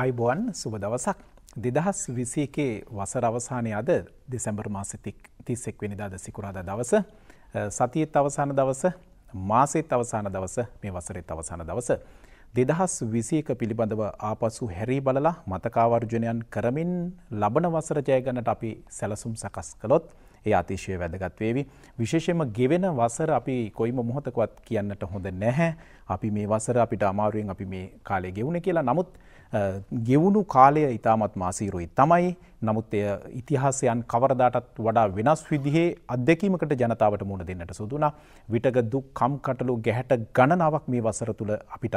අයිබෝන් සුබ දවසක් දෙදහස් විසේකේ වසර අවසානය අද දෙසැම්බර් මාසතික් තිස්සෙක් වෙනිදාද සිකුරාද දවස සතියත් අවසාන දවස මාසෙත් අවසාන දවස මේ වසරෙත් අවසාන දවස. දෙදහස් විසේක පිළිබඳව ආපසු හැරී බලලා මතකාවර්ජනයන් කරමින් ලබන වසර ජයගන්නට අපි සැලසුම් සකස් කළොත්. ඒ අතිශය වැදගත් වේවි. විශේෂයෙන්ම ගෙවෙන වසර අපි කොයිම මොහොතකවත් කියන්නට හොඳ නැහැ. අපි මේ වසර අපිට අමාරුවෙන් අපි මේ කාලය ගෙවුනේ කියලා. නමුත් ගෙවුණු කාලය ඉතාමත් මාසීරුයි තමයි. නමුත් එය ඉතිහාසයන් කවරදාටත් වඩා වෙනස් විදිහේ අත්දැකීමකට ජනතාවට මුණ දෙන්නට සුදුනා. විටක දුක් කම්කටොළු ගැහැට ගණනාවක් මේ වසර තුල අපිටත්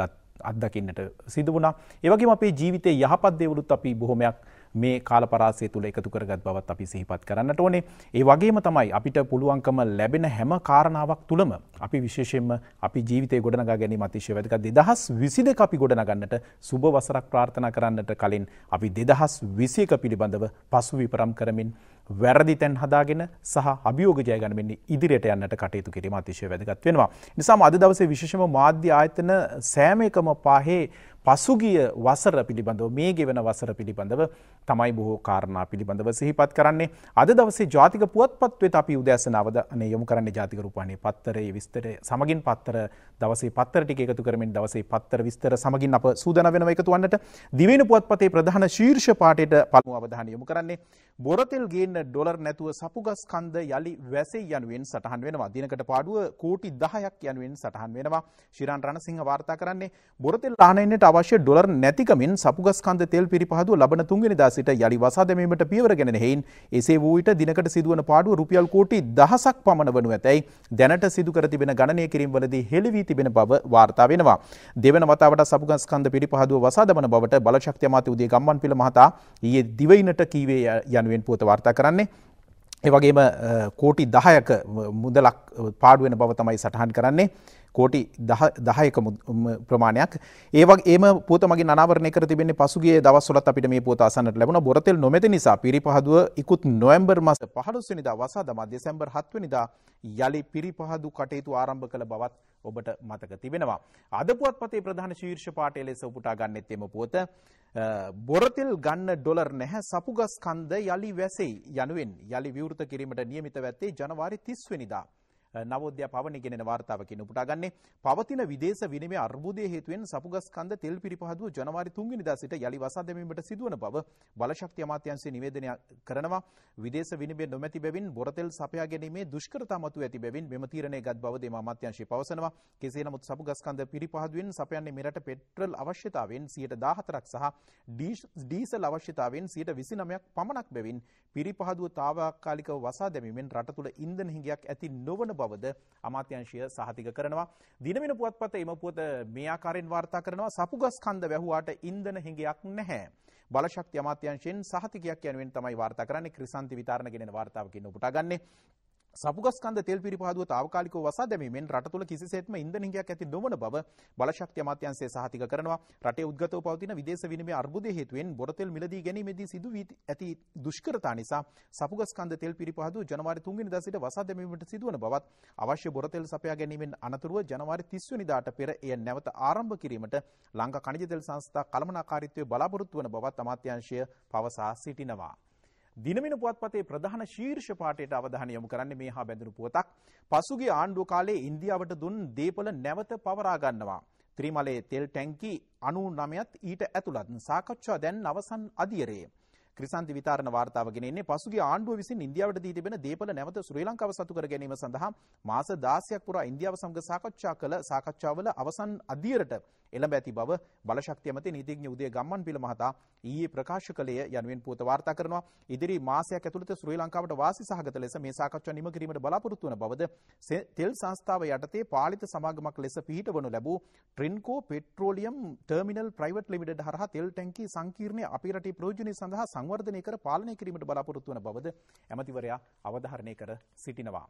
අත්දකින්නට සිදු වුණා. ඒ වගේම අපේ ජීවිතයේ යහපත් දේවලුත් අපි බොහොමයක් මේ කාලපරාසය තුළ එකතු කරගත් බවත් අපි සිහිපත් කරන්නට ඕනේ. ඒ වගේම තමයි අපිට පුළුවන්කම ලැබෙන හැම කාරණාවක් තුළම අපි විශේෂයෙන්ම අපි ජීවිතය ගොඩනගා ගැනීම අතිශය වැදගත්. 2022 අපි ගොඩනගන්නට සුබ වසරක් ප්‍රාර්ථනා කරන්නට කලින් අපි 2021 පිළිබඳව පසුවිපරම් කරමින් වැරදි තැන් හදාගෙන සහ අභියෝග ජයගනමින් ඉදිරියට යන්නට කටයුතු කිරීම අතිශය වැදගත් වෙනවා. නිසාම අද දවසේ විශේෂම මාධ්‍ය ආයතන සෑම එකම පාහේ පසුගිය වසර පිළිබඳව මේ ගෙවන වසර පිළිබඳව තමයි බොහෝ කාරණා පිළිබඳව සිහිපත් කරන්නේ අද දවසේ ජාතික පුවත්පත් වෙත අපි උදෑසන අවධානය යොමු කරන්නේ ජාතික රූපවාහිනියේ පත්තරේ විස්තරය සමගින් පත්තර දවසේ පත්තර ටික එකතු කරමින් දවසේ පත්තර විස්තර සමගින් අප සූදානම් වෙනවා එකතු වන්නට දිවයින පුවත්පතේ ප්‍රධාන ශීර්ෂ පාඩයට පළමු අවධානය යොමු කරන්නේ බොරතෙල් ගේන්න ඩොලර් නැතුව සපුගස් කන්ද යළි වැසේ යනුවෙන් සටහන් වෙනවා. දිනකට පාඩුව කෝටි 10ක් යනුවෙන් සටහන් වෙනවා. ශිරාන් රණසිංහ වාර්තා කරන්නේ බොරතෙල් ආනයනට අවශ්‍ය ඩොලර් නැතිකමින් සපුගස්කන්ද තෙල් පිරිපහදුව ලබන තුන්ගෙනදා සිට යළි වසා දැමීමට පියවර ගැන හෙයින් එසේ වූ විට දිනකට සිදුවන පාඩුව රුපියල් කෝටි දහසක් පමණ වනු ඇතැයි දැනට සිදු කර තිබෙන ගණනය කිරීම වලදී හෙළිවී තිබෙන බව වාර්තා වෙනවා. දෙවන වතාවට සපුගස්කන්ද පිරිපහදුව වසා දමන බවට බලශක්ති අමාත්‍ය උදේ ගම්මන් පිළ මහතා ඊයේ දිවයිනට කීවේ යනුවෙන් පුවත වාර්තා කරන්නේ ඒවගේම කෝටි දහයක මුදලක් පාඩුවෙන බව තමයි සටහන් කරන්නේ කෝටි දහයක ප්‍රමාණයක් ඒවක් ඒම පූතමගේ නවරනය කර තිබෙන පසුගේ දවස්සොලත් අපිට මේ පෝතාසන්නට ලැබුණ බොරතෙල් නොමැති නිසා පිරිපහදුව ඉකුත් නොවම්බර් මස පහළුස්වනිදා වසා දමා දෙසැම්බර් හත්වනිදා යළි පිරිපහදු කටයුතු ආරම්භ කළ බවත් ඔබට මතක තිබෙනවා. අද පුවත්පතේ ප්‍රධාන ශීර්ෂ පාටය ලෙස උපුටා ගන්නෙත් එම පුවත බොරතිල් ගන්න ඩොලර් නැහැ සපුගස් කන්ද යළි වැසෙයි යනුවෙන් යළි විවෘත කිරීමට නියමිත වැත්තේ ජනවාරි 30 වෙනිදා. නවෝද්‍ය පවනගෙන වාර්තාවකින් උපුටාගන්නේ පවතින විදේශ විනිමය අර්බුදය හේතුවෙන් සපුගස්කන්ධ තෙල් පිරිපහදුව ජනවාරි 3 වෙනිදා සිට යලි වසා දැමීමට සිදුවන බව බලශක්ති අමාත්‍යාංශය නිවේදනය කරනවා විදේශ විනිමය නොමැති බැවින් බොරතෙල් සපයා ගැනීමේ දුෂ්කරතා මතුව ඇති බැවින් මෙම තීරණය ගත් බව දෙම අමාත්‍යාංශය පවසනවා කෙසේ නමුත් සපුගස්කන්ධ පිරිපහදුවෙන් සපයන්නේ මෙරට පෙට්‍රල් අවශ්‍යතාවෙන් 14ක් සහ ඩීසල් අවශ්‍යතාවෙන් 29ක් පමණක් බැවින් පිරිපහදුව තාවකාලිකව වසා දැමීමෙන් රට තුළ ඉන්ධන හිඟයක් ඇති නොවන බවද අමාත්‍යංශය සහතික කරනවා. දිනමින පුවත්පත එම පුවත මේ ආකාරයෙන් වාර්තා කරනවා සපුගස් කන්ද වැහුවාට ඉන්ධන හිඟයක් නැහැ. බලශක්ති අමාත්‍යංශයෙන් සහතිකයක් යනුවෙන් තමයි වාර්තා කරන්නේ ක්‍රිසන්ති විතරණ ගෙනෙන වාර්තාවකින් උපුටා ගන්නේ. සපුගස්කන්ද තෙල් පිරිපහදුව తాවකාලිකව වසා දැමීමෙන් රට තුළ කිසිසේත්ම ඉන්ධන හිඟයක් ඇති නොවන බව බලශක්ති අමාත්‍යාංශය සහතික කරනවා. රටේ උද්ගතව පවතින විදේශ විනිමය අර්බුදය හේතුවෙන් බොරතෙල් මිලදී ගැනීමේදී සිදු වී ඇති දුෂ්කරතා නිසා සපුගස්කන්ද තෙල් පිරිපහදුව ජනවාරි 3 වෙනිදා සිට වසා දැමීමට සිදුවන බවත් අවශ්‍ය බොරතෙල් සපයා ගැනීමෙන් අනතුරුව ජනවාරි 30 වෙනිදාට පෙර එය නැවත ආරම්භ කිරීමට ලංකා ඛනිජ තෙල් සංස්ථා කළමනාකාරීත්වය බලාපොරොත්තු වන බවත් අමාත්‍යාංශය පවසා සිටිනවා. දිනමින පුවත්පතේ ප්‍රධාන ශීර්ෂ පාඨයට අවධානය යොමු කරන්නේ මේ හා බැඳුණු පුවතක්. පසුගිය ආණ්ඩුව කාලේ ඉන්දියාවට දුන් දීපල නැවත පවරා ගන්නවා. ත්‍රිමලයේ තෙල් ටැංකි 99ත් ඊට ඇතුළත් සාකච්ඡා දැන් අවසන් අධියරේ. ක්‍රිසන්ති විතාරණ වාර්තාව ගෙනෙන්නේ පසුගිය ආණ්ඩුව විසින් ඉන්දියාවට දී තිබෙන දේපළ නැවත ශ්‍රී ලංකාව සතු කර ගැනීම සඳහා මාස 16ක් පුරා ඉන්දියාව සමග සාකච්ඡා කළ සාකච්ඡාවල අවසන් අදියරට එළඹ ඇති බව බලශක්තිය මත නීතිඥ උදය ගම්මන් පිළ මහතා ඊයේ ප්‍රකාශ කළේ යනුවෙන් පුවත වාර්තා කරනවා ඉදිරි මාසයක් ඇතුළත ශ්‍රී ලංකාවට වාසි සහගත ලෙස මේ සාකච්ඡා නිම කිරීමට බලාපොරොත්තු වන බවද තෙල් සංස්ථාව යටතේ පාලිත සමාගමක් ලෙස පිහිටවනු ලැබූ Trinco petroleum terminal private limited හරහා තෙල් ටැංකී සංකීර්ණයේ අපේ රටේ ප්‍රයෝජනය සඳහා සංවර්ධනය කර පාලනය කිරීමට බලාපොරොත්තු වන බවද ඇමතිවරයා අවධාරණය කර සිටිනවා.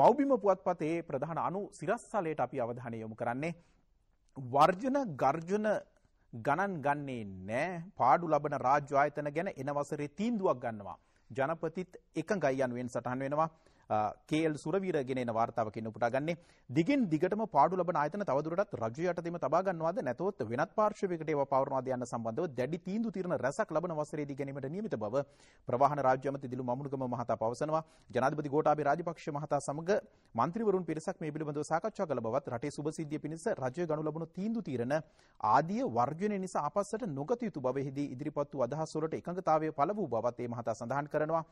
මෞබිම පුවත්පතේ ප්‍රධාන අනු සිරස්සලයට අපි අවධානය යොමු කරන්නේ වර්ජන ගර්ජන ගණන් ගන්නේ නෑ පාඩු ලබන රාජ්‍ය ආයතන ගැන එන වසරේ තීන්දුවක් ගන්නවා. ජනපතිත් එකඟයි යනුවෙන් සටහන් වෙනවා. කේල් සුරවීර ගෙනෙන වාර්තාවකින් උපුටා ගන්නේ දිගින් දිගටම පාඩු ලබන ආයතන තවදුරටත් රජු යටතේම තබා ගන්නවාද නැතොත් වෙනත් පාර්ශ්වයකට ඒවා පවරනවාද යන සම්බන්ධව දැඩි තීන්දුව తీරන රැසක් ලබන වසරේදී ගැනීමට නියමිත බව ප්‍රවාහන රාජ්‍ය අමති දිලු මමුණුගම මහතා පවසනවා ජනාධිපති ගෝඨාභය රාජපක්ෂ මහතා සමග മന്ത്രിවරුන් පිරිසක් මේ පිළිබඳව සාකච්ඡා කළ බවත් රටේ සුභසිද්ධිය පිණිස රජය ගනු ලබන තීන්දුව తీරන ආදී වර්ජනය නිසා අපස්සට නොගත යුතු බවෙහිදී ඉදිරිපත් වූ අදහස් වලට එකඟතාවය පළ වූ බවත් ඒ මහතා සඳහන් කරනවා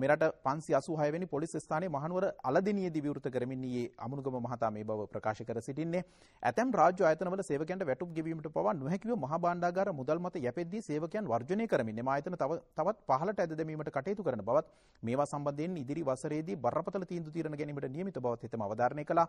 මෙරට 586 වෙනි පොලිස් ස්ථානයේ මහනුවර අලදිනියේදී විවෘත කරමින් ඊයේ අමුණුගම මහතා මේ බව ප්‍රකාශ කර සිටින්නේ. ඇතැම් රාජ්‍ය ආයතනවල සේවකයන්ට වැටුප් ගෙවීමට පවා නොහැකිව මහා භාණ්ඩාගාර මුදල් මත යැපෙද්දී සේවකයන් වර්ජනය කරමින් මෙම ආයතන තව තවත් පහළට ඇද දැමීමට කටයුතු කරන බවත් මේවා සම්බන්ධයෙන් ඉදිරි වසරේදී බරපතල තීන්දුව తీරන ගැනීමට නියමිත බවත් හිතම අවධාරණය කළා.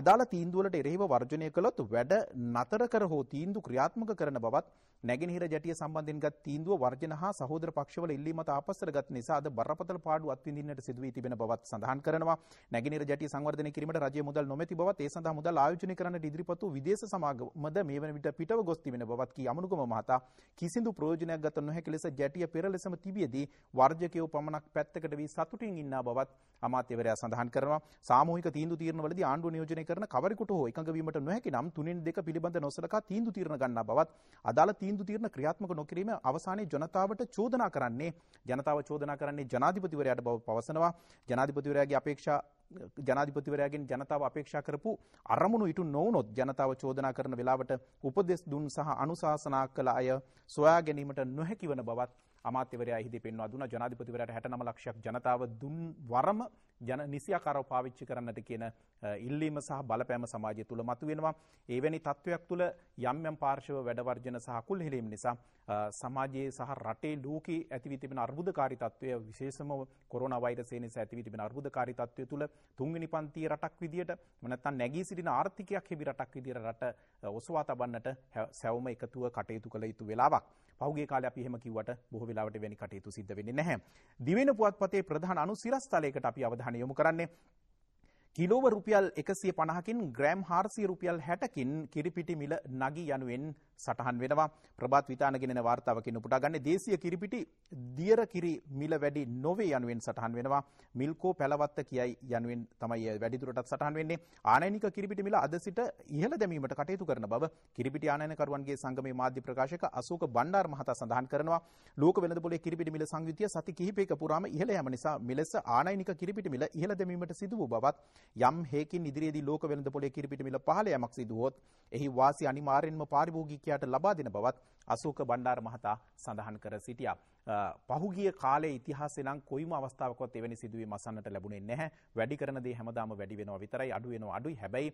අදාළ තීන්දුවලට එරෙහිව වර්ජනය කළොත් වැඩ නතර කර හෝ තීන්දුව ක්‍රියාත්මක කරන බවත් නැගෙනහිර ජැටිය සම්බන්ධයෙන් ගත් තීන්දුව වර්ජන හා සහෝදර පක්ෂවල ඉල්ලීම තාපස්සර ගත් නිසා අද බරපතල පාඩු අත්විඳින්නට සිදු වී තිබෙන බවත් සඳහන් කරනවා. නැගෙනහිර ජැටිය සංවර්ධනය කිරීමට රජය මුදල් නොමැති බවත් ඒ සඳහා මුදල් ආයෝජනය කරන්නට ඉදිරිපත් වූ විදේශ සමාගමද මේ වන විට පිටව ගොස් තිබෙන බවත් කී අමනුගම මහතා කිසිදු ප්‍රයෝජනයක් ගත නොහැකි ලෙස ජැටිය පෙර ලෙසම තිබියදී වර්ජකයෝ පමණක් පැත්තකට වී සතුටින් ඉන්න බවත් අමාත්‍යවරයා සඳහන් කරනවා සාමූහික තීන්දුව තීරණවලදී ආණ්ඩුව නියෝජනය කරන කවරෙකුට හෝ එකඟ වීමට නොහැකි නම් තුනෙන් දෙක පිළිබඳ නොසලකා තීන්දුව තීරණ ගන්නා බවත් අදාළ තීන්දුව තීන්දු තීරණ ක්‍රියාත්මක නොකිරීම අවසානයේ ජනතාවට චෝදනා කරන්නේ ජනතාව චෝදනා කරන්නේ ජනාධිපතිවරයාට බව පවසනවා ජනාධිපතිවරයාගේ අපේක්ෂා ජනාධිපතිවරයාගෙන් ජනතාව අපේක්ෂා කරපු අරමුණු ඉටු නොවුනොත් ජනතාව චෝදනා කරන වෙලාවට උපදෙස් දුන් සහ අනුශාසනා කළ අය සොයා ගැනීමට නොහැකි වන බවත් අමාත්‍යවරයා හිදී පෙන්වා දුන ජනාධිපතිවරයාට 69 ලක්ෂයක් ජනතාව දුන් වරම ජන නිසියාකාරව පාවිච්චි කරන්නට කියන ඉල්ලීම සහ බලපෑම සමාජය තුළ මතුවෙනවා. එවැනි තත්ත්වයක් තුළ යම් යම් පාර්ශව වැඩවර්ජන සහ කුල්හෙලීම් නිසා සමාජයේ සහ රටේ ලෝකේ ඇති වී තිබෙන අර්බුදකාරී තත්ත්වය විශේෂම කොරෝනා වෛරසය නිසා ඇති වී තිබෙන අර්බුදකාරී තත්ත්වය තුළ තුන්වෙනි පන්තියේ රටක් විදියට නැත්නම් නැගී සිටින ආර්ථිකයක් හිමි රටක් විදියට රට ඔසවා තබන්නට සැවම එකතුව කටයුතු කළ යුතු වෙලාවක්. පහුගේ කාලේ අපි එහෙම කිව්වට බොහෝ වෙලාවට වෙනි කටයුතු සිද්ධ වෙන්නේ නැහැ. දිවෙන පුවත්පතේ ප්‍රධාන අනුසිරස්තලයකට අපි අවධානය අවධානය යොමු කරන්නේ කිලෝව රුපියල් 150කින් ග්‍රෑම් 400 රුපියල් 60කින් කිරිපිටි මිල නගී යනුවෙන් සටහන් වෙනවා. ප්‍රභාත් විතාන ගෙනෙන වார்த்தාවකින් උපුටා ගන්න දේශීය කිරිපිටි දියර කිරි මිල වැඩි නොවේ යනුවෙන් සටහන් වෙනවා. මිල්කෝ පැලවත්ත කියයි යනුවෙන් තමයි වැඩිදුරටත් සටහන් වෙන්නේ. ආනයනික කිරිපිටි මිල අද සිට ඉහළ දැමීමට කටයුතු කරන බව කිරිපිටි ආනයනකරුවන්ගේ සංගමේ මාධ්‍ය ප්‍රකාශක අශෝක බණ්ඩාර මහතා සඳහන් කරනවා. ලෝක වෙළඳපොලේ කිරිපිටි මිල සංයුතිය සති කිහිපයක පුරාම ඉහළ යෑම නිසා මෙලෙස ආනයනික කිරිපිටි මිල ඉහළ දැමීමට සිදු වූ බවත් යම් හේකින් ඉදිරියේදී ලෝක වෙළඳ පොලේ කිරිපිටි මිල පහළ යමක් සිදු වොත් එහි වාසි අනිවාර්යෙන්ම පාරිභෝගිකයාට ලබා දෙන බවත් අසෝක බණ්ඩාර මහතා සඳහන් කර සිටියා. පහුගිය කාලේ ඉතිහාසෙ නම් කොයිම අවස්ථාවකවත් එවැනි සිදුවීම් අසන්නට ලැබුණේ නැහැ. වැඩි කරන දේ හැමදාම වැඩි වෙනවා විතරයි, අඩු වෙනවා අඩුයි. හැබැයි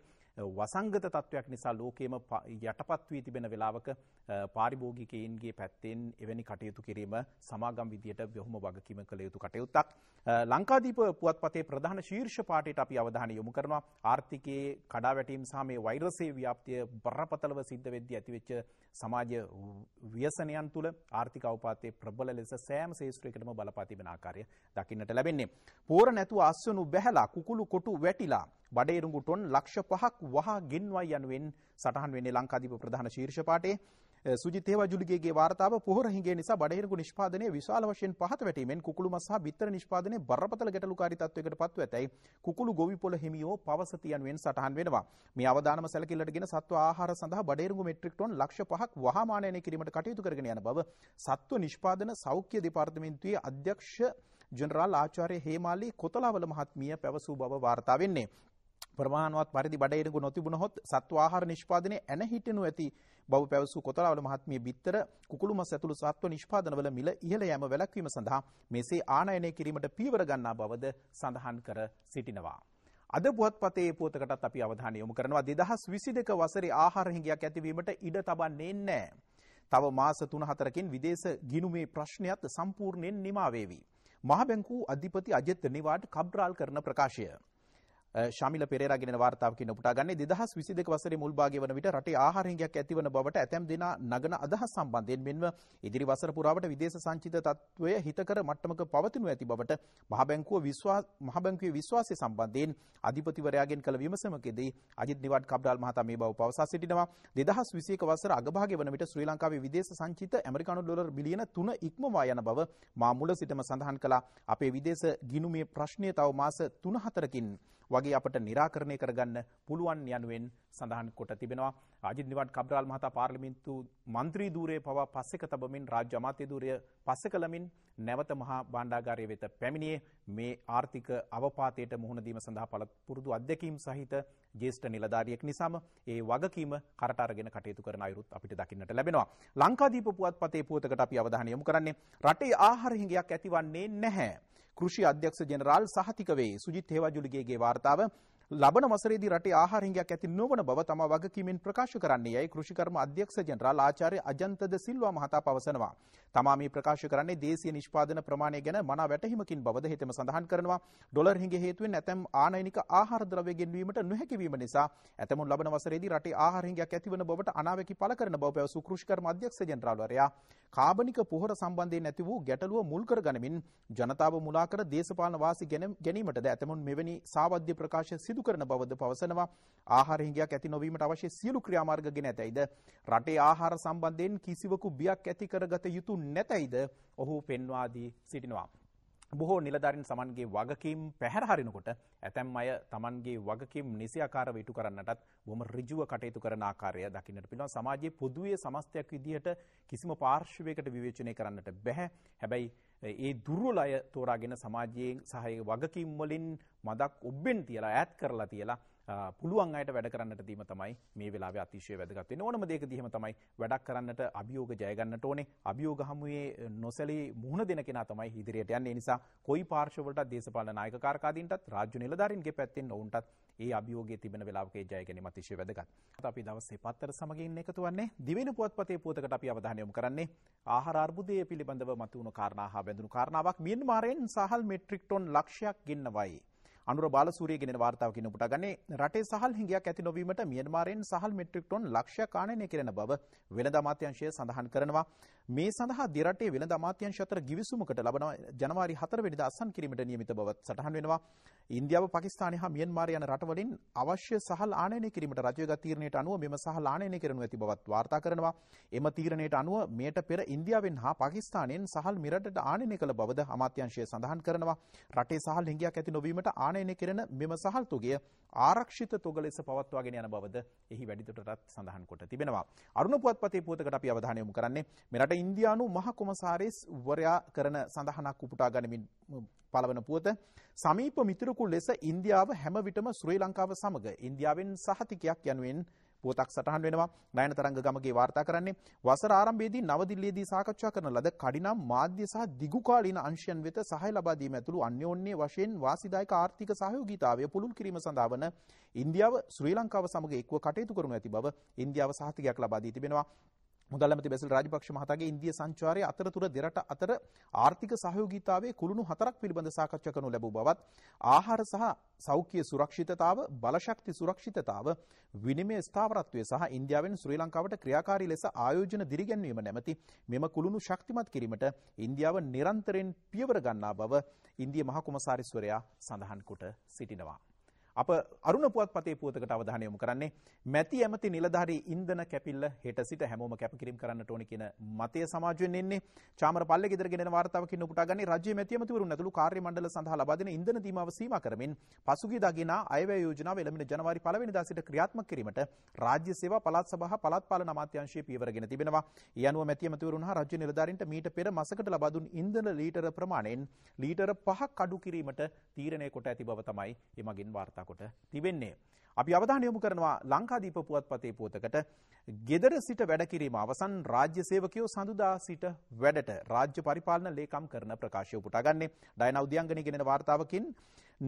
වසංගත තත්වයක් නිසා ලෝකයේම යටපත් වී තිබෙන වෙලාවක පාරිභෝගිකයින්ගේ පැත්තෙන් එවැනි කටයුතු කිරීම සමාගම් විදියට බොහොම වගකීම කළ යුතු කටයුත්තක්. ලංකාදීප පුවත්පතේ ප්‍රධාන ශීර්ෂ පාඨයට අපි අවධානය යොමු කරනවා. ආර්ථිකයේ කඩාවැටීම් සහ මේ වෛරසයේ ව්‍යාප්තිය බරපතලව සිද්ධ වෙද්දී ඇතිවෙච්ච සමාජ ව්‍යසනයන් තුළ ආර්ථික අවපාතයේ ප්‍රබල ලෙස සෑම ශේෂත්‍රයකටම බලපා තිබෙන ආකාරය දකින්නට ලැබෙන්නේ. පෝර නැතුව අස්වනු බැහැලා කුකුළු කොටු වැටිලා බඩේරුඟු ටොන් ලක්ෂ 5ක් වහා ගෙන්වයි යනුවෙන් සටහන් වෙන්නේ ලංකාදීප ප්‍රධාන ශීර්ෂ පාඨයේ සුජිත් හේවජුලිගේගේ වාර්තාව පොහොර හිඟේ නිසා බඩහිරකු නිෂ්පාදනයේ විශාල වශයෙන් පහත වැටීමෙන් කුකුළු මස් සහ බිත්තර නිෂ්පාදනයේ බරපතල ගැටලුකාරී තත්වයකට පත්ව ඇතැයි කුකුළු ගොවිපොළ හිමියෝ පවසති යනුවෙන් සටහන් වෙනවා. මේ අවදානම සැලකිල්ලටගෙන සත්ව ආහාර සඳහා බඩහිරකු මෙට්‍රික් ටොන් ලක්ෂ 5ක් වහා මානයනය කිරීමට කටයුතු කරගෙන යන බව සත්ව නිෂ්පාදන සෞඛ්‍ය දෙපාර්තමේන්තුවේ අධ්‍යක්ෂ ජනරාල් ආචාර්ය හේමාලි කොතලාවල මහත්මිය පැවසූ බව වාර්තා වෙන්නේ. ප්‍රමාණවත් පරිදි බඩ ඉරඟු නොතිබුණහොත් සත්ව ආහාර නිෂ්පාදනයේ ඇන හිටිනු ඇති බව පැවසූ කොතලාවල මහත්මිය බිත්තර කුකුළු මස් ඇතුළු සත්ව නිෂ්පාදනවල මිල ඉහළ යෑම වැළැක්වීම සඳහා මෙසේ ආනයනය කිරීමට පීවර ගන්නා බවද සඳහන් කර සිටිනවා. අද පුවත්පතේ පුවතකටත් අපි අවධානය යොමු කරනවා 2022 වසරේ ආහාර හිඟයක් ඇතිවීමට ඉඩ තබන්නේ නැහැ. තව මාස 3-4කින් විදේශ ගිණුමේ ප්‍රශ්නයත් සම්පූර්ණයෙන් නිමා වේවි. මහ බැංකු අධිපති අජිත් නිවාඩ් කබ්රාල් කරන ප්‍රකාශය ශමිල පෙරේරා ගෙනෙන වාර්තාවකින් උපුටා ගන්නේ 2022 වසරේ මුල් භාගය වන විට රටේ ආහාර හිඟයක් ඇතිවන බවට ඇතැම් දෙනා නගන අදහස් සම්බන්ධයෙන් මෙන්ම ඉදිරි වසර පුරාවට විදේශ සංචිත තත්ත්වය හිතකර මට්ටමක පවතිනු ඇති බවට මහ බැංකුව විශ්වාස මහ බැංකුවේ විශ්වාසය සම්බන්ධයෙන් අධිපතිවරයාගෙන් කළ විමසමකදී අජිත් නිවාඩ් කබ්ඩාල් මහතා මේ බව පවසා සිටිනවා 2021 වසර අගභාගය වන විට ශ්‍රී ලංකාවේ විදේශ සංචිත ඇමරිකානු ඩොලර් බිලියන 3 ඉක්මවා යන බව මා මුල සිටම සඳහන් කළා අපේ විදේශ ගිණුමේ ප්‍රශ්නය තව මාස 3-4කින් වගේ අපට निराකරණය කරගන්න පුළුවන් යනුවෙන් සඳහන් කොට තිබෙනවා. රාජිත් නිවන් කබ්‍රාල් මහතා පාර්ලිමේන්තු മന്ത്രി ධූරයේ පවා පස්සෙක තබමින් රාජ්‍ය අමාත්‍ය ධූරය පස්සකලමින් නැවත මහා භාණ්ඩාගාරය වෙත පැමිණියේ මේ ආර්ථික අවපාතයට මුහුණ දීම සඳහා පළපුරුදු අධ්‍යක්ීම් සහිත ජේෂ්ඨ නිලධාරියෙක් නිසාම ඒ වගකීම කරට අරගෙන කටයුතු කරන අයුරුත් අපිට දකින්නට ලැබෙනවා. ලංකාදීප පුවත්පතේ පුවතකට අපි අවධානය යොමු කරන්නේ රටේ ආහාර හිඟයක් ඇතිවන්නේ නැහැ. කෘෂි අධ්‍යක්ෂ ජෙනරාල් සහතික වේ. සුජිත් හේවාජුලිගේගේ වාර්තාව ලබන වසරේදී රටේ ආහාර හිඟයක් ඇති නොවන බව තම වගකීමෙන් ප්‍රකාශ කරන්නේ යයි කෘෂිකර්ම අධ්‍යක්ෂ ජෙනරාල් ආචාර්ය අජන්තද සිල්වා මහතා පවසනවා. තමා මේ ප්‍රකාශ කරන්නේ දේශීය නිෂ්පාදන ප්‍රමාණය ගැන මනා වැටහීමකින් බවද හෙතෙම සඳහන් කරනවා. ඩොලර් හිඟ හේතුවෙන් ඇතැම් ආනයනික ආහාර ද්‍රව්‍ය ගෙන්වීමට නොහැකි වීම නිසා ඇතැමුන් ලබන වසරේදී රටේ ආහාර හිඟයක් ඇතිවන බවට අනාවැකි පළ කරන බව පැවසු කෘෂිකර්ම අධ්‍යක්ෂ ජෙනරාල්වරයා කාබනික පොහොර සම්බන්ධයෙන් ඇති වූ ගැටලුව මුල් කරගනිමින් ජනතාව මුලා කර දේශපාලන වාසි ගැනීමටද ඇතැමුන් මෙවැනි සාවද්‍ය ප්‍රකාශ සිදු කරන බවද පවසනවා. ආහාර හිඟයක් ඇති නොවීමට අවශ්‍ය සියලු ක්‍රියාමාර්ග ගෙන ඇතැයිද රටේ ආහාර සම්බන්ධයෙන් කිසිවකු බියක් ඇති කරගත යුතු නැතයිද ඔහු පෙන්වා දී සිටිනවා. බොහෝ නිලධාරින් සමන්ගේ වගකීම් පැහැර හරිනකොට ඇතැම් අය තමන්ගේ වගකීම් නිසියාකාරව ඉටු කරන්නටත් බොහොම ඍජුව කටයුතු කරන ආකාරය දකින්නට පිනවා සමාජයේ පොදුවේ සමස්තයක් විදිහට කිසිම පාර්ශ්වයකට විවේචනය කරන්නට බැහැ හැබැයි ඒ දුර්වල අය තෝරාගෙන සමාජයේ සහය වගකීම් වලින් මදක් ඔබ්බෙන් තියලා ඈත් කරලා තියලා පුළුවන් අයට වැඩ කරන්නට දීම තමයි මේ වෙලාවේ අතිශය වැදගත් වෙන්නේ. ඕනම දෙයක දීම තමයි වැඩක් කරන්නට අභියෝග ජය ගන්නට ඕනේ. අභියෝග හමුවේ නොසැලී මුහුණ දෙන කෙනා තමයි ඉදිරියට යන්නේ. ඒ නිසා කොයි පාර්ශවවලටත් දේශපාලන නායක කාර්කාදීන්ටත් රාජ්‍ය නිලධාරීන්ගේ පැත්තෙන් ඔවුන්ටත් ඒ අභියෝගයේ තිබෙන වෙලාවකේ ජය ගැනීම අතිශය වැදගත්. අපි දවසේ පත්තර සමගින් එකතු වන්නේ දිවෙන පුවත්පතේ පුවතකට අපි අවධානය යොමු කරන්නේ ආහාර අර්බුදය පිළිබඳව මතුවුණු කාරණා හා බැඳුණු කාරණාවක් මියන්මාරයෙන් සහල් මෙට්‍රික් ටොන් ලක්ෂයක් ගෙන්නවයි. අනුර බාලසූරියගෙන වාර්තාවකින් උපුටා ගන්නේ රටේ සහල් හිඟයක් ඇති නොවීමට මියන්මාරයෙන් සහල් මෙට්‍රික් ටොන් ලක්ෂයක් ආනයනය කරන බව වෙළඳ අමාත්‍යංශය සඳහන් කරනවා. මේ සඳහා දිරටේ වෙළඳ අමාත්‍යංශ අතර ගිවිසුමකට ලබන ජනවාරි 4 වෙනිදා අත්සන් කිරීමට නියමිත බවත් සටහන් වෙනවා. ඉන්දියාව, පාකිස්තානය හා මියන්මාර යන රටවලින් අවශ්‍ය සහල් ආනයනය කිරීමට රජයේ තීරණයට අනුව මෙම සහල් ආනයනය කරනු ඇති බවත් වාර්තා කරනවා. එම තීරණයට අනුව මෙයට පෙර ඉන්දියාවෙන් හා පාකිස්තානයෙන් සහල් මිරටට ආනයනය කළ බවද අමාත්‍යංශය සඳහන් කරනවා. රටේ සහල් හිඟයක් ඇති නොවීමට ආනයනය කරන මෙම සහල් තුගය ආරක්ෂිත තොග ලෙස පවත්වාගෙන යන බවද එහි වැඩිදුරටත් සඳහන් කොට තිබෙනවා. අරුණ පුවත්පතේ පුවතකට අපි අවධානය යොමු කරන්නේ මෙරට ඉන්දියානු මහ කොමසාරිස් වරයා කරන සඳහනක් උපුටා ගනිමින් පළවන පුවත සමීප මිතුරකු ලෙස ඉන්දියාව හැම විටම ශ්‍රී ලංකාව සමග ඉන්දියාවෙන් සහතිකයක් යනුවෙන් පුවතක් සටහන් වෙනවා නයන තරංග ගමගේ වාර්තා කරන්නේ වසර ආරම්භයේදී නවදිල්ලියේදී සාකච්ඡා කරන ලද කඩිනම් මාධ්‍ය සහ දිගුකාලීන අංශයන් වෙත සහාය ලබා දීම ඇතුළු අන්‍යෝන්‍ය වශයෙන් වාසිදායක ආර්ථික සහයෝගීතාවය පුළුල් කිරීම සඳහා වන ඉන්දියාව ශ්‍රී ලංකාව සමග එක්ව කටයුතු කරනු ඇති බව ඉන්දියාව සහතිකයක් ලබා දී තිබෙනවා මුදල් ඇමති බැසිල් රාජපක්ෂ මහතාගේ ඉන්දියා සංචාරයේ අතරතුර දෙරට අතර ආර්ථික සහයෝගීතාවයේ කුළුණු හතරක් පිළිබඳ සාකච්ඡා කරනු ලැබූ බවත් ආහාර සහ සෞඛ්‍ය සුරක්ෂිතතාව බලශක්ති සුරක්ෂිතතාව විනිමය ස්ථාවරත්වය සහ ඉන්දියාවෙන් ශ්‍රී ලංකාවට ක්‍රියාකාරී ලෙස ආයෝජන දිරිගැන්වීම නැමැති මෙම කුළුණු ශක්තිමත් කිරීමට ඉන්දියාව නිරන්තරයෙන් පියවර ගන්නා බව ඉන්දියා මහ කොමසාරිස්වරයා සඳහන් කොට සිටිනවා අප අරුණ පුවත්පතේ පුවතකට අවධානය යොමු කරන්නේ මැති ඇමති නිලධාරී ඉන්ධන කැපිල්ල හෙට සිට හැමෝම කැපකිරීම කරන්නට ඕන කියන මතය සමාජයෙන් එන්නේ චාමර පල්ලේ ගෙදර ගෙනෙන වාර්තාවකින් උපුටා ගන්නේ රාජ්‍ය මැති ඇමතිවරුන් ඇතුළු කාර්ය මණ්ඩල සඳහා ලබා දෙන ඉන්ධන දීමාව සීමා කරමින් පසුගියදා ගෙනා අයවැය යෝජනාව එළඹෙන ජනවාරි 1 වෙනිදා සිට ක්‍රියාත්මක කිරීමට රාජ්‍ය සේවා පළාත් සභා පළාත් පාලන අමාත්‍යාංශයේ පියවරගෙන තිබෙනවා. ඒ අනුව මැති ඇමතිවරුන් හා රාජ්‍ය නිලධාරීන්ට මීට පෙර මාසකට ලබා දුන් ඉන්ධන ලීටර ප්‍රමාණයෙන් ලීටර 5ක් අඩු කිරීමට තීරණය කොට ඇති බව තමයි එමගින් වාර්තා වෙනකොට තිබෙන්නේ. අපි අවධානය යොමු කරනවා ලංකාදීප පුවත්පතේ පුවතකට ගෙදර සිට වැඩකිරීම අවසන් රාජ්‍ය සේවකයෝ සඳුදා සිට වැඩට රාජ්‍ය පරිපාලන ලේකම් කරන ප්‍රකාශය උපුටාගන්නේ ඩයනා උද්‍යංගනයේ ගෙනෙන වාර්තාවකින්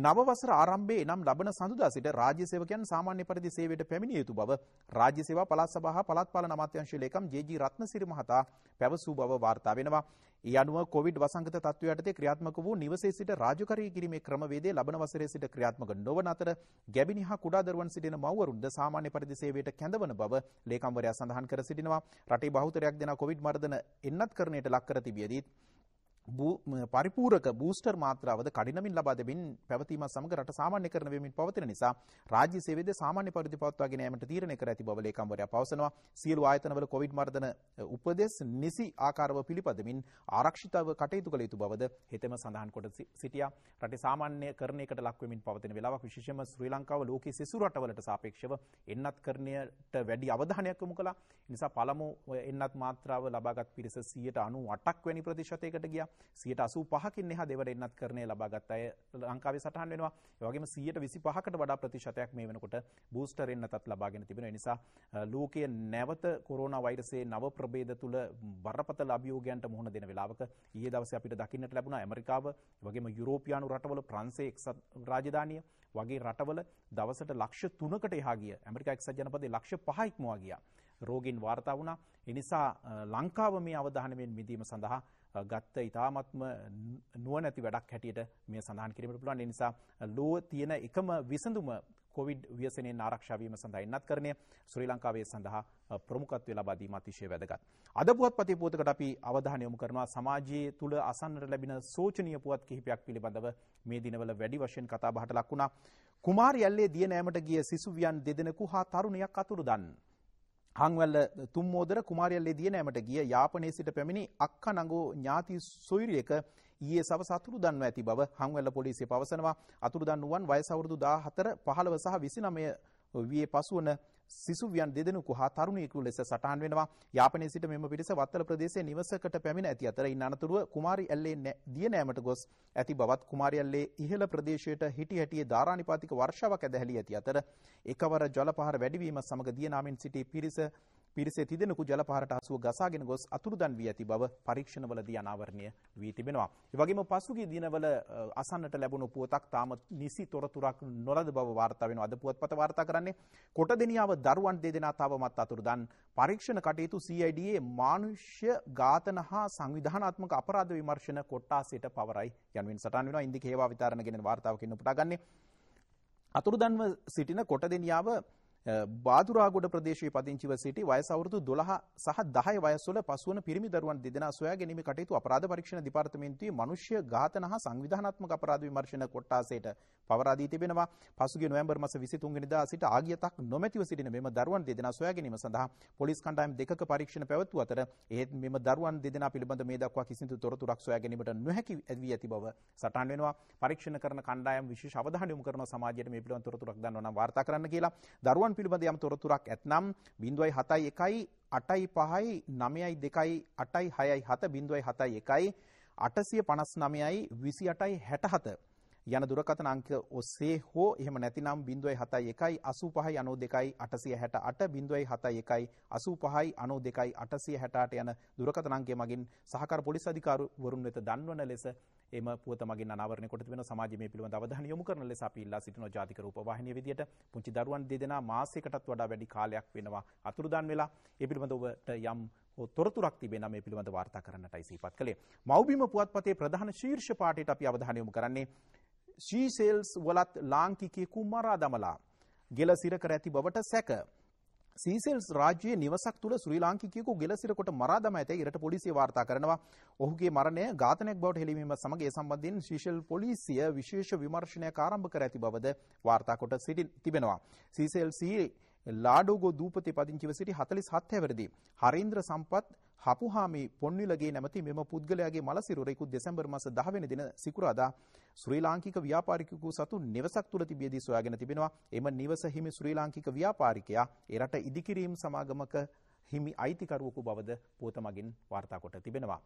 නව වසර ආරම්භයේ එනම් ලබන සඳුදා සිට රාජ්‍ය සේවකයන් සාමාන්‍ය පරිදි සේවයට පැමිණිය යුතු බව රාජ්‍ය සේවා පළාත් සභා පළාත් පාලන අමාත්‍යාංශයේ ලේකම් ජේ.ජී. රත්නසිරි මහතා පැවසූ බව වාර්තා වෙනවා. ඒ අනුව කොවිඩ් වසංගත තත්ත්වය යටතේ ක්‍රියාත්මක වූ නිවසේ සිට රාජකාරී කිරීමේ ක්‍රමවේදය ලබන වසරේ සිට ක්‍රියාත්මක නොවන අතර ගැබිනි හා කුඩා දරුවන් දරුවන් සිටින මව්වරුන්ද සාමාන්‍ය පරිදි සේවයට කැඳවන බව ලේකම්වරයා සඳහන් කර සිටිනවා. රටේ බහුතරයක් දෙනා කොවිඩ් මර්ධන එන්නත් කරණයට ලක් කර තිබියදීත් පරිපූරක බූස්ටර් මාත්‍රාවද කඩිනමින් ලබා දෙමින් පැවතීම සමග රට සාමාන්‍ය කරන වෙමින් පවතින නිසා රාජ්‍ය සේවයේද සාමාන්‍ය පරිදි පවත්වාගෙන යාමට තීරණය කර ඇති බව ලේකම්වරයා පවසනවා. සියලු ආයතනවල කොවිඩ් මර්ධන උපදෙස් නිසි ආකාරව පිළිපදමින් ආරක්ෂිතව කටයුතු කළ යුතු බවද හෙතෙම සඳහන් කොට සිටියා. රටේ සාමාන්‍යකරණයකට ලක් වෙමින් පවතින වෙලාවක් විශේෂයෙන්ම ශ්‍රී ලංකාව ලෝකයේ සෙසු රටවලට සාපේක්ෂව එන්නත්කරණයට වැඩි අවධානයක් යොමු කළා. නිසා පළමු එන්නත් මාත්‍රාව ලබාගත් පිරිස 98ක් වැනි ප්‍රතිශතයකට ගියා. සියට අසූ පහකින් එහා දෙවට එන්නත් කරණය ලබාගත් අය ලංකාවේ සටහන් වෙනවා. ඒ වගේම 125කට වඩා ප්‍රතිශතයක් මේ වෙනකොට බූස්ටර් එන්නතත් ලබාගෙන තිබෙනවා. ඒ නිසා ලෝකයේ නැවත කොරෝනා වෛරසයේ නව ප්‍රභේද තුල බරපතල අභියෝගයන්ට මුහුණ දෙන වෙලාවක ඊයේ දවසේ අපිට දකින්නට ලැබුණා ඇමරිකාව, ඒ වගේම යුරෝපියානු රටවල ප්‍රංශයේ එක්සත් රාජධානිය වගේ රටවල දවසට ලක්ෂ 3කට එහා ගිය ඇමරිකා එක්සත් ජනපදයේ ලක්ෂ 5 ඉක්මවා ගියා. රෝගින් වාර්තා වුණා. එනිසා ලංකාව මේ අවධානයෙන් මිදීම සඳහා ගත්ත ඉතාමත්ම නුවණැති වැඩක් හැටියට මේ සඳහන් කිරීමට පුළුවන්. ඒ නිසා ලෝව තියෙන එකම විසඳුම කොවිඩ් ව්‍යසනයෙන් ආරක්ෂා වීම සඳහා ඉන්නත්කරණය ශ්‍රී ලංකාවේ සඳහා ප්‍රමුඛත්වය ලබා දීම අතිශය වැදගත්. අද පුවත්පතේ පුවතකට අපි අවධානය යොමු කරනවා සමාජයේ තුල අසන්නට ලැබෙන සෝචනීය පුවත් කිහිපයක් පිළිබඳව මේ දිනවල වැඩි වශයෙන් කතා බහට ලක් වුණා. කුමාරියල්ලේ දිය නෑමට ගිය සිසුවියන් දෙදෙනෙකු හා තරුණියක් අතුරුදන්. හංවැල්ල තුම්මෝදර කුමාරියල්ලේ දියනෑමට ගිය යාපනයේ සිට පැමිණි අක්ක නඟෝ ඥාති සොයුරියක ඊයේ සවස අතුරුදන්ව ඇති බව හංවැල්ල පොලිසිය පවසනවා අතුරුදන් වුවන් වයස අවුරුදු 14 15 සහ 29 වියේ පසුවන සිසුවියන් දෙදෙනෙකු හා තරුණියකු ලෙස සටහන් වෙනවා. යාපනයේ සිට මෙම පිරිස වත්තල ප්‍රදේශයේ නිවසකට පැමිණ ඇති අතර ඉන් අනතුරුව කුමාරි ඇල්ලේ දිය නෑමට ගොස් ඇති බවත් කුමාරි ඇල්ලේ ඉහළ ප්‍රදේශයට හිටි හැටියේ ධාරානිපාතික වර්ෂාවක් ඇදහැලී ඇති අතර එකවර ජල පහර වැඩිවීම සමග දිය නාමින් සිටි පිරිස පිරිසේ තිදෙනෙකු ජලපහරට අසුව ගසාගෙන ගොස් අතුරුදන් වී ඇති බව පරීක්ෂණවලදී අනාවරණය වී තිබෙනවා. ඒ වගේම පසුගිය දිනවල අසන්නට ලැබුණු පුවතක් තාම නිසි තොරතුරක් නොලද බව වාර්තා වෙනවා. අද පුවත්පත වාර්තා කරන්නේ කොටදෙනියාව දරුවන් දෙදෙනා තවමත් අතුරුදන් පරීක්ෂණ කටයුතු CIDA මානුෂ්‍ය ඝාතන හා සංවිධානාත්මක අපරාධ විමර්ශන කොට්ටාසයට පවරයි යනුවෙන් සටහන් වෙනවා. ඉන්දික හේවා විතාරණ ගෙනෙන වාර්තාවකින් උපුටා ගන්නේ. අතුරුදන්ව සිටින කොටදෙනියාව බාදුරාගොඩ ප්‍රදේශයේ පදිංචිව සිටි වයස අවුරුදු 12 සහ 10 වයස්වල පසුවන පිරිමි දරුවන් දෙදෙනා සොයා ගැනීම කටයුතු අපරාධ පරීක්ෂණ දෙපාර්තමේන්තුවේ මනුෂ්‍ය ඝාතන හා සංවිධානාත්මක අපරාධ විමර්ශන කොට්ඨාසයට පවරා දී තිබෙනවා. පසුගිය නොවැම්බර් මාස 23 වෙනිදා සිට ආගියතක් නොමැතිව සිටින මෙම දරුවන් දෙදෙනා සොයා ගැනීම සඳහා පොලිස් කණ්ඩායම් දෙකක පරීක්ෂණ පැවැත්වූ අතර එහෙත් මෙම දරුවන් දෙදෙනා පිළිබඳ මේ දක්වා කිසිදු තොරතුරක් සොයා ගැනීමට නොහැකි වී ඇති බව සටහන් වෙනවා. පරීක්ෂණ කරන කණ්ඩායම් විශේෂ අවධානය යොමු කරනවා සමාජයට මේ පිළිබඳ තොරතුරක් දන්නවා නම් වාර්තා කරන්න කියලා. දරුවන් පිළිබඳ යම් තොරතුරක් ඇතනම් 0.71 අටයි පහයි නමයයි දෙකයි අටයි හයයි හත බිඳුවයි හතයි එකයි අටසිය පනස් නමයයි විසි අටයි හැටහත යන දුරකථන අංක ඔස්සේ හෝ එහෙම නැතිනම් 0.71 85 92 868 0.71 85 92 868 යන දුරකථන අංකය මගින් සහකාර පොලිස් අධිකාරිවරුන් වෙත දන්වන ලෙස එම පුවත මගින් අනාවරණය කොට තිබෙන සමාජයේ මේ පිළිබඳ අවධානය යොමු කරන ලෙස අපි ඉල්ලා සිටින ජාතික රූප වාහිනිය විදියට පුංචි දරුවන් දෙදෙනා මාසයකටත් වඩා වැඩි කාලයක් වෙනවා අතුරුදන් වෙලා ඒ පිළිබඳ ඔබට යම් තොරතුරක් තිබෙන මේ පිළිබඳ වාර්තා කරන්නටයි සිහිපත් කළේ. මෞබිම පුවත්පතේ ප්‍රධාන ශීර්ෂ පාඩයට අපි අවධානය යොමු කරන්නේ ශීසෙල්ස් වලත් ලාංකිකයෙකු මරා දමලා ගෙල සිර කර ඇති බවට සැක. සීසෙල්ස් රාජ්‍යයේ නිවසක් තුළ ශ්‍රී ලාංකිකයෙකු ගෙල සිරකොට මරා දම ඇතැයි ඉරට පොලිසිය වාර්තා කරනවා. ඔහුගේ මරණය ඝාතනයක් බවට හෙළිවීම සමග ඒ සම්බන්ධයෙන් ශීසෙල් පොලිසිය විශේෂ විමර්ශනයක් ආරම්භ කර ඇති බවද වාර්තා කොට තිබෙනවා. සීසෙල් සී ලාඩෝගෝ දූපතේ පදිංචිව සිටි 47 වෙනිදී හරීන්ද්‍ර සම්පත් හපුහාමි පොන්විලගේ නැමති මෙම පුද්ගලයාගේ මලසිරුරෙකු දෙසැම්බර් මාස 10 වෙනි දින සිකුරාදා ශ්‍රී ලාංකික ව්‍යාපාරිකයෙකු සතු නිවසක් තුල තිබියදී සොයාගෙන තිබෙනවා. එම නිවස හිමි ශ්‍රී ලාංකික ව්‍යාපාරිකයා ඒ රට ඉදිකිරීම් සමාගමක හිමි අයිතිකරුවෙකු බවද පුවත මගින් වාර්තා කොට තිබෙනවා.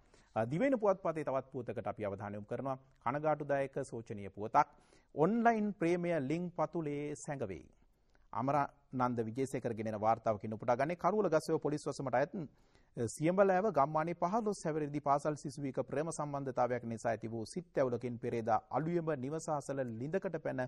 දිවෙන පුවත්පතේ තවත් පුවතකට අපි අවධානය යොමු කරනවා. කනගාටුදායක සෝචනීය පුවතක්. ඔන්ලයින් ප්‍රේමය ලිං පතුලේ සැඟවෙයි. අමරානන්ද විජේසේකර ගෙනෙන වාර්තාවකින් උපුටා ගන්නේ කරුවල ගස්සේ පොලිස් වසමට අයත් සියඹලෑව ගම්මානේ 15 හැවිරිදි පාසල් සිසුවෙක ප්‍රේම සම්බන්ධතාවයක් නිසා ඇති වූ සිත් ඇවුලකින් පෙරේදා අලුයම නිවස අසල ලිඳකට පැන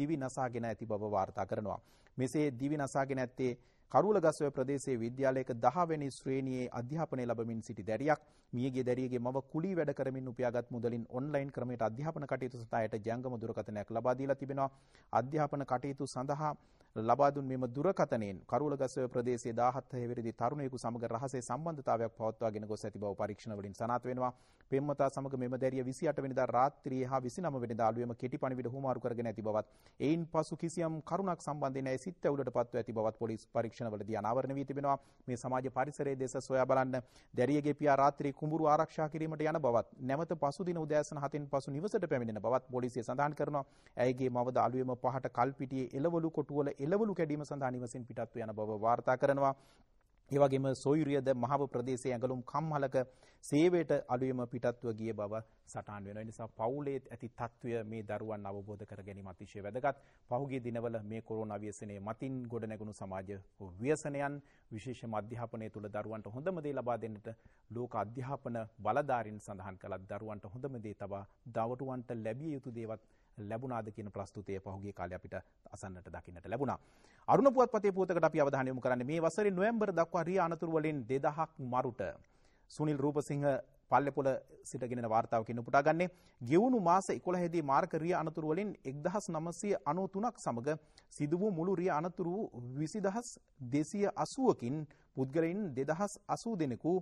දිවි නසාගෙන ඇති බව වාර්තා කරනවා. මෙසේ දිවි නසාගෙන ඇත්තේ කරුලගස්ව ප්‍රදේශයේ විද්‍යාලයක 10 වෙනි ශ්‍රේණියේ අධ්‍යාපනය ලැබමින් සිටි දැරියක් මියගේ දැරියගේ මව කුලී වැඩ කරමින් උපයාගත් මුදලින් ඔන්ලයින් ක්‍රමයට අධ්‍යාපන කටයුතු සඳහායට ජංගම දුරකථනයක් ලබා දීලා තිබෙනවා. අධ්‍යාපන කටයුතු සඳහා ලබා දුන් මෙම දුරකථනයෙන් කරුලගස්ව ප්‍රදේශයේ 17 හැවිරිදි තරුණයෙකු සමග රහසේ සම්බන්ධතාවයක් පවත්වාගෙන ගොස් ඇති බව පරීක්ෂණ වලින් සනාථ වෙනවා. පෙම්වතා සමග මෙම දැරිය 28 වෙනිදා රාත්‍රියේ හා 29 වෙනිදා අලුයම කෙටි පණිවිඩ හුවමාරු කරගෙන ඇති බවත්, එයින් පසු කිසියම් කරුණක් සම්බන්ධයෙන් ඇය සිත් ඇවුලට පත්ව ඇති බවත් පොලිස් පරීක්ෂණ වලදී අනාවරණ වී තිබෙනවා. මේ සමාජ පරිසරයේ දෙස සොයා බලන්න දැරියගේ පියා රාත්‍රියේ කුඹුරු ආරක්ෂා කිරීමට යන බවත්, නැවත පසුදින උදෑසන 7න් පසු නිවසට පැමිණෙන බවත් පොලිසිය සඳහන් කරනවා. ඇයගේ මවද අලුයම පහට කල්පිටියේ එළවලු කොටුවල එළවලු කැඩීම සඳහා නිවසින් පිටත්ව යන බව වාර්තා කරනවා. ඒ වගේම සොයුරියද මහව ප්‍රදේශයේ ඇඟලුම් කම්හලක සේවයට අලුයම පිටත්ව ගිය බව සටහන් වෙනවා. ඒ නිසා පවුලේ ඇති తත්වය මේ දරුවන් අවබෝධ කර ගැනීම අතිශය වැදගත්. පහුගිය දිනවල මේ කොරෝනා ව්‍යසනයේ මතින් ගොඩනැගුණු සමාජ ව්‍යසනයන් විශේෂම අධ්‍යාපනය තුළ දරුවන්ට හොඳම දේ ලබා දෙන්නට ලෝක අධ්‍යාපන බලධාරීන් සඳහන් කළත් දරුවන්ට හොඳම දේ තබා දවටුවන්ට ලැබිය යුතු දේවත් ලැබුණාද කියන ප්‍රස්තුතය පහුගිය කාලේ අපිට අසන්නට දකින්නට ලැබුණා. අරුණ පුවත්පතේ පුවතකට අපි අවධානය යොමු කරන්නේ මේ වසරේ නොවැම්බර් දක්වා රිය අනතුරු වලින් 2000ක් මරුට සුනිල් රූපසිංහ පල්ලෙපොළ සිට ගෙනෙන වාර්තාවකින් උපුටා ගන්නේ ගෙවුණු මාස 11 දී මාර්ක රිය අනතුරු වලින් 1993ක් සමග සිදු වූ මුළු රිය අනතුරු 20280කින් පුද්ගලයන් 2080 දෙනෙකු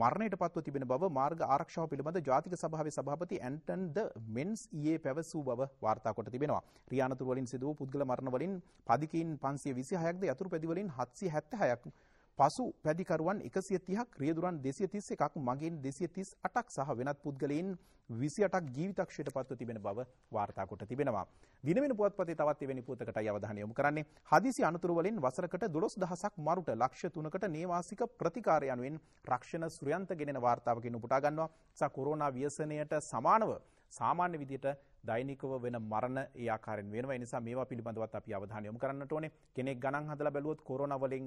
මරණයට පත්ව තිබෙන බව මාර්ග ආරක්ෂාව පිළිබඳ ජාතික සභාවේ සභාපති ඇන්ටන් ද මෙන්ස් ඊයේ පැවසූ බව වාර්තා කොට තිබෙනවා. රියානතුරු වලින් සිදු වූ පුද්ගල මරණ වලින් පදිකීන් 526ක්ද යතුරු පැදි වලින් 776ක් පසු පැදිකරුවන් 130ක් රියදුරන් 231ක් මගින් 238ක් සහ වෙනත් පුද්ගලයන් 28ක් ජීවිතක්ෂයට පත්ව තිබෙන බව වාර්තා කොට තිබෙනවා. දින වෙන පුවත්පතේ තවත් එවැනි පුවතකටයි අවධානය යොමු කරන්නේ. හදිසි අනතුරු වලින් වසරකට 12000ක් මරුට ලක්ෂ 3කට නේවාසික ප්‍රතිකාර යනුවෙන් රක්ෂණ සුරයන්ත ගෙනෙන වාර්තාවකින් උපුටා ගන්නවා. සහ කොරෝනා ව්‍යසනයට සමානව සාමාන්‍ය විදිහට දෛනිකව වෙන මරණ ඒ ආකාරයෙන් වෙනවා. ඒ නිසා මේවා පිළිබඳවත් අපි අවධානය යොමු කරන්නට ඕනේ. කෙනෙක් ගණන් හදලා බැලුවොත් කොරෝනා වලින්